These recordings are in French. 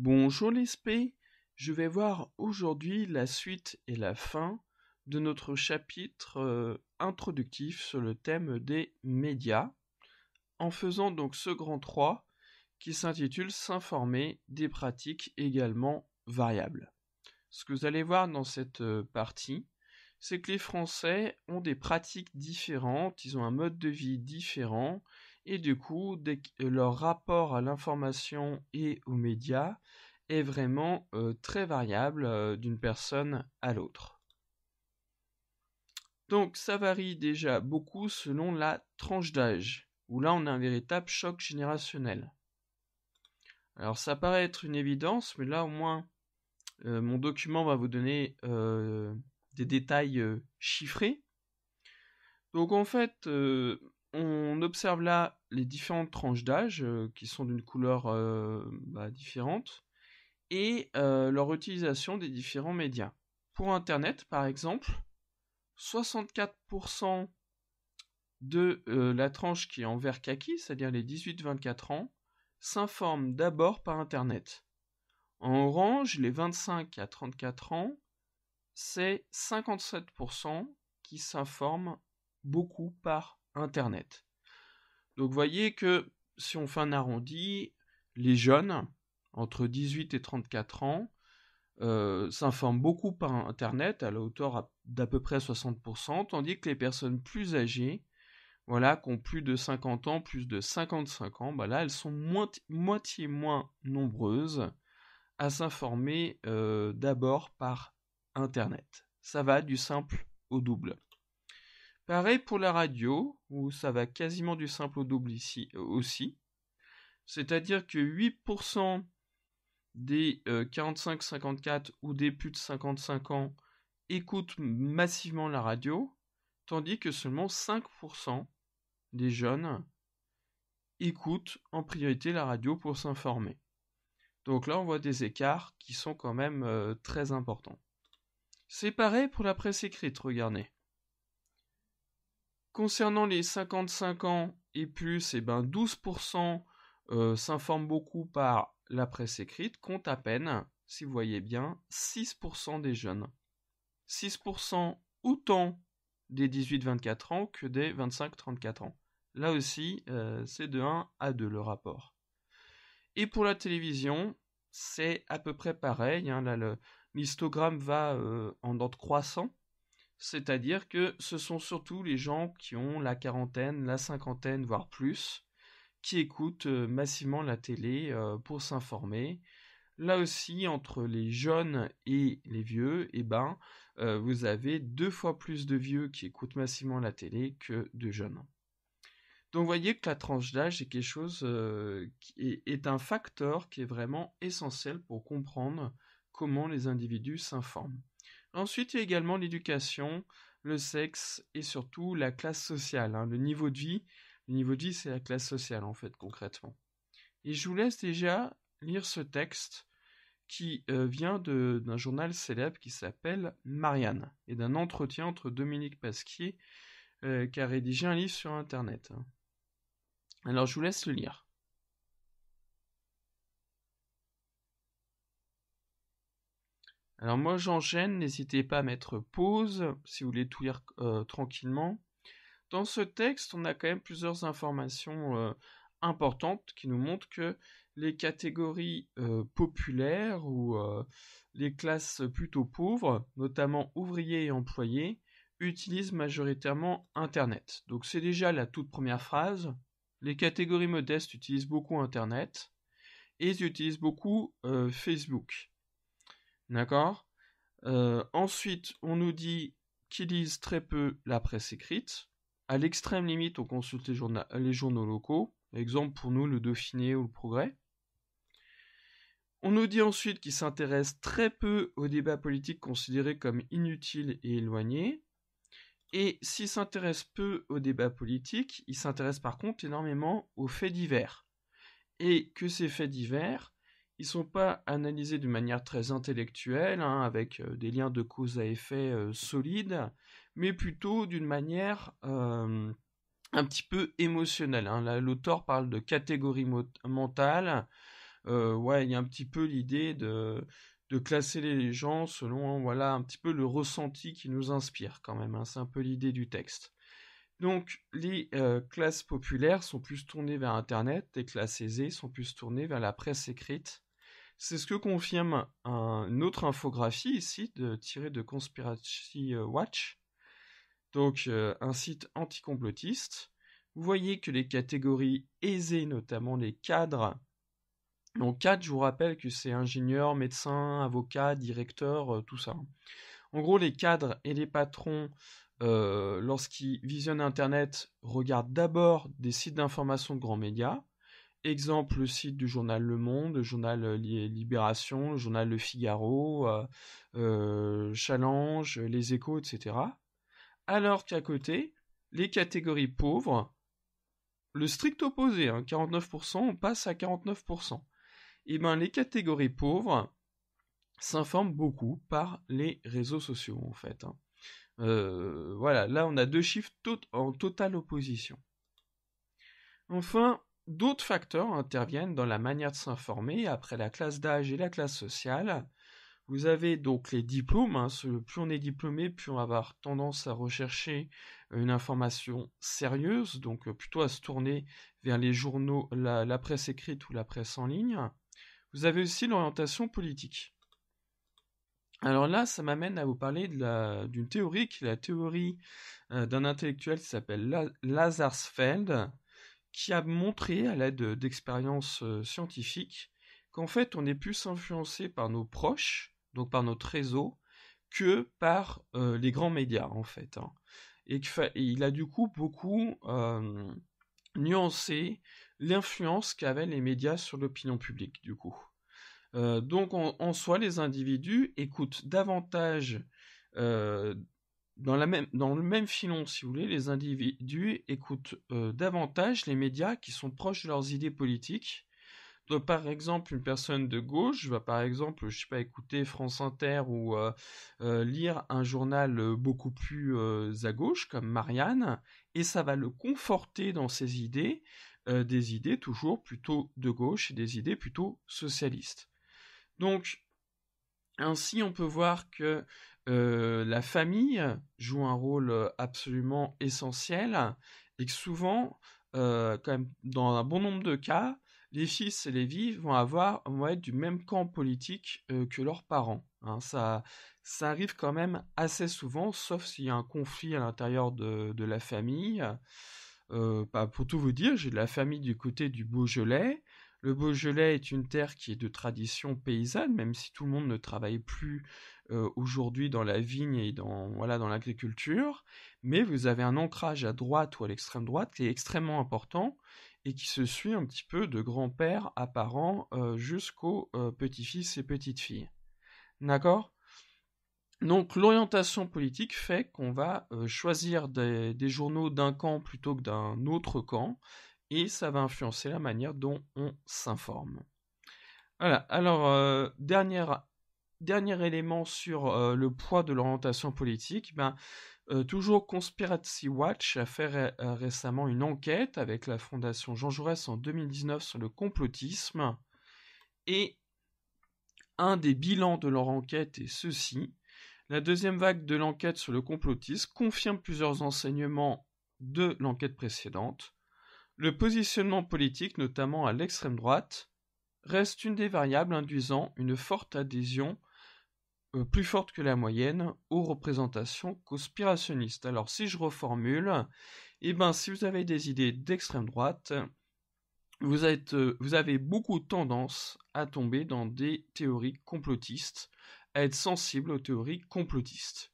Bonjour les SP, je vais voir aujourd'hui la suite et la fin de notre chapitre euh, introductif sur le thème des médias, en faisant donc ce grand 3 qui s'intitule S'informer des pratiques également variables. Ce que vous allez voir dans cette euh, partie, c'est que les Français ont des pratiques différentes, ils ont un mode de vie différent, et du coup, euh, leur rapport à l'information et aux médias est vraiment euh, très variable euh, d'une personne à l'autre. Donc ça varie déjà beaucoup selon la tranche d'âge, où là on a un véritable choc générationnel. Alors ça paraît être une évidence, mais là au moins mon document va vous donner des détails chiffrés. Donc en fait, on observe là les différentes tranches d'âge euh, qui sont d'une couleur euh, bah, différente et euh, leur utilisation des différents médias. Pour Internet, par exemple, 64% de la tranche qui est en vert kaki, c'est-à-dire les 18-24 ans, s'informent d'abord par Internet. En orange, les 25 à 34 ans, c'est 57% qui s'informent beaucoup par Internet. Donc vous voyez que si on fait un arrondi, les jeunes, entre 18 et 34 ans, euh, s'informent beaucoup par Internet, à la hauteur d'à peu près 60%, tandis que les personnes plus âgées, voilà, qui ont plus de 50 ans, plus de 55 ans, bah là, elles sont moitié, moins nombreuses à s'informer euh, d'abord par Internet. Ça va du simple au double. Pareil pour la radio, où ça va quasiment du simple au double ici euh, aussi. C'est-à-dire que 8% des 45-54 euh, ou des plus de 55 ans écoutent massivement la radio, tandis que seulement 5% des jeunes écoutent en priorité la radio pour s'informer. Donc là, on voit des écarts qui sont quand même euh, très importants. C'est pareil pour la presse écrite, regardez. Concernant les 55 ans et plus, eh ben 12% euh, s'informent beaucoup par la presse écrite, compte à peine, si vous voyez bien, 6% des jeunes. 6% autant des 18-24 ans que des 25-34 ans. Là aussi, euh, c'est de 1 à 2 le rapport. Et pour la télévision, c'est à peu près pareil. Hein, l'histogramme va euh, en ordre croissant. C'est-à-dire que ce sont surtout les gens qui ont la quarantaine, la cinquantaine, voire plus, qui écoutent euh, massivement la télé euh, pour s'informer. Là aussi, entre les jeunes et les vieux, eh ben, euh, vous avez deux fois plus de vieux qui écoutent massivement la télé que de jeunes. Donc vous voyez que la tranche d'âge est quelque chose qui est, un facteur qui est vraiment essentiel pour comprendre comment les individus s'informent. Ensuite, il y a également l'éducation, le sexe et surtout la classe sociale, hein. le niveau de vie. Le niveau de vie, c'est la classe sociale en fait, concrètement. Et je vous laisse déjà lire ce texte qui euh, vient d'un journal célèbre qui s'appelle Marianne et d'un entretien entre Dominique Pasquier euh, qui a rédigé un livre sur Internet. Hein. Alors je vous laisse le lire. Alors moi j'enchaîne, n'hésitez pas à mettre pause si vous voulez tout lire euh, tranquillement. Dans ce texte, on a quand même plusieurs informations euh, importantes qui nous montrent que les catégories euh, populaires ou les classes plutôt pauvres, notamment ouvriers et employés, utilisent majoritairement Internet. Donc c'est déjà la toute première phrase. Les catégories modestes utilisent beaucoup Internet et ils utilisent beaucoup Facebook. D'accord euh, Ensuite, on nous dit qu'ils lisent très peu la presse écrite. À l'extrême limite, on consulte les, les journaux locaux. Exemple pour nous, le Dauphiné ou le Progrès. On nous dit ensuite qu'ils s'intéressent très peu aux débats politiques considérés comme inutiles et éloignés. Et s'ils s'intéressent peu aux débats politiques, ils s'intéressent par contre énormément aux faits divers. Et que ces faits divers ils sont pas analysés d'une manière très intellectuelle, hein, avec euh, des liens de cause à effet euh, solides, mais plutôt d'une manière euh, un petit peu émotionnelle. Hein. L'auteur parle de catégorie mentale. ouais, il y a un petit peu l'idée de, de classer les gens selon hein, voilà un petit peu le ressenti qui nous inspire quand même. C'est un peu l'idée du texte. Donc les classes populaires sont plus tournées vers Internet, les classes aisées sont plus tournées vers la presse écrite. C'est ce que confirme une autre infographie ici de, tirée de Conspiracy euh, Watch, donc euh, un site anticomplotiste. Vous voyez que les catégories aisées, notamment les cadres, donc cadre, je vous rappelle que c'est ingénieur, médecin, avocat, directeur, euh, tout ça. En gros, les cadres et les patrons, lorsqu'ils visionnent Internet, regardent d'abord des sites d'information de grands médias, Exemple, le site du journal Le Monde, le journal euh, Libération, le journal Le Figaro, euh, euh, Challenge, Les Échos, etc. Alors qu'à côté, les catégories pauvres, le strict opposé, 49%, hein, on passe à 49%. Et bien les catégories pauvres s'informent beaucoup par les réseaux sociaux en fait. Hein. voilà, là on a deux chiffres en totale opposition. Enfin, D'autres facteurs interviennent dans la manière de s'informer après la classe d'âge et la classe sociale. Vous avez donc les diplômes. Hein. Plus on est diplômé, plus on va avoir tendance à rechercher une information sérieuse, donc euh, plutôt à se tourner vers les journaux, la, presse écrite ou la presse en ligne. Vous avez aussi l'orientation politique. Alors là, ça m'amène à vous parler d'une théorie qui est la théorie euh, d'un intellectuel qui s'appelle Lazarsfeld qui a montré, à l'aide d'expériences euh, scientifiques, qu'en fait, on est plus influencé par nos proches, donc par notre réseau, que par euh, les grands médias, en fait. Hein. Et, il a du coup beaucoup euh, nuancé l'influence qu'avaient les médias sur l'opinion publique, du coup. donc, en, en, soi, les individus écoutent davantage dans, le même filon, si vous voulez, les individus écoutent euh, davantage les médias qui sont proches de leurs idées politiques. Donc, par exemple, une personne de gauche va, par exemple, je sais pas, écouter France Inter ou euh, euh, lire un journal beaucoup plus à gauche, comme Marianne, et ça va le conforter dans ses idées, des idées toujours plutôt de gauche et des idées plutôt socialistes. Donc, ainsi, on peut voir que euh, la famille joue un rôle euh, absolument essentiel et que souvent, euh, dans un bon nombre de cas, les fils et les filles vont avoir être du même camp politique que leurs parents. Hein. ça, arrive quand même assez souvent, sauf s'il y a un conflit à l'intérieur de, la famille. Bah, pour tout vous dire, j'ai de la famille du côté du Beaujolais le Beaujolais est une terre qui est de tradition paysanne, même si tout le monde ne travaille plus euh, aujourd'hui dans la vigne et dans voilà dans l'agriculture. Mais vous avez un ancrage à droite ou à l'extrême droite qui est extrêmement important et qui se suit un petit peu de grand-père à parent euh, jusqu'aux euh, petits-fils et petites-filles. D'accord donc l'orientation politique fait qu'on va choisir des journaux d'un camp plutôt que d'un autre camp, et ça va influencer la manière dont on s'informe. Voilà, alors euh, dernier élément sur euh, le poids de l'orientation politique, ben, euh, toujours Conspiracy Watch a fait récemment une enquête avec la fondation Jean Jaurès en 2019 sur le complotisme et un des bilans de leur enquête est ceci. La deuxième vague de l'enquête sur le complotisme confirme plusieurs enseignements de l'enquête précédente. Le positionnement politique, notamment à l'extrême droite, reste une des variables induisant une forte adhésion, euh, plus forte que la moyenne, aux représentations conspirationnistes. Alors si je reformule, eh ben, si vous avez des idées d'extrême droite, vous, euh, vous avez beaucoup tendance à tomber dans des théories complotistes, à être sensible aux théories complotistes.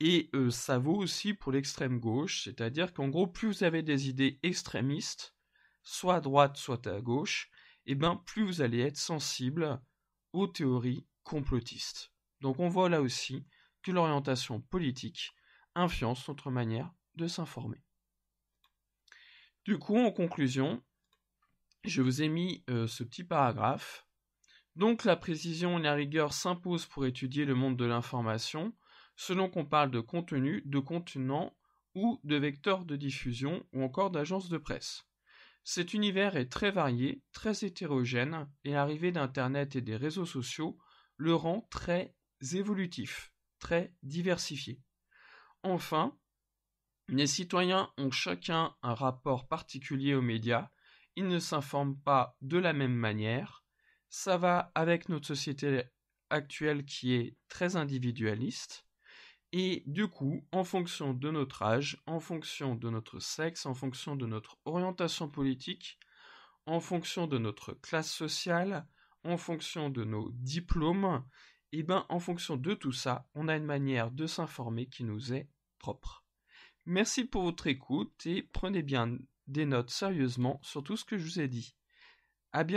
Et euh, ça vaut aussi pour l'extrême gauche, c'est-à-dire qu'en gros, plus vous avez des idées extrémistes, soit à droite, soit à gauche, et eh bien plus vous allez être sensible aux théories complotistes. Donc on voit là aussi que l'orientation politique influence notre manière de s'informer. Du coup, en conclusion, je vous ai mis euh, ce petit paragraphe. Donc la précision et la rigueur s'imposent pour étudier le monde de l'information selon qu'on parle de contenu, de contenant ou de vecteurs de diffusion ou encore d'agence de presse. Cet univers est très varié, très hétérogène et l'arrivée d'Internet et des réseaux sociaux le rend très évolutif, très diversifié. Enfin, les citoyens ont chacun un rapport particulier aux médias, ils ne s'informent pas de la même manière, ça va avec notre société actuelle qui est très individualiste, et du coup, en fonction de notre âge, en fonction de notre sexe, en fonction de notre orientation politique, en fonction de notre classe sociale, en fonction de nos diplômes, et eh ben bien en fonction de tout ça, on a une manière de s'informer qui nous est propre. Merci pour votre écoute et prenez bien des notes sérieusement sur tout ce que je vous ai dit. À bientôt.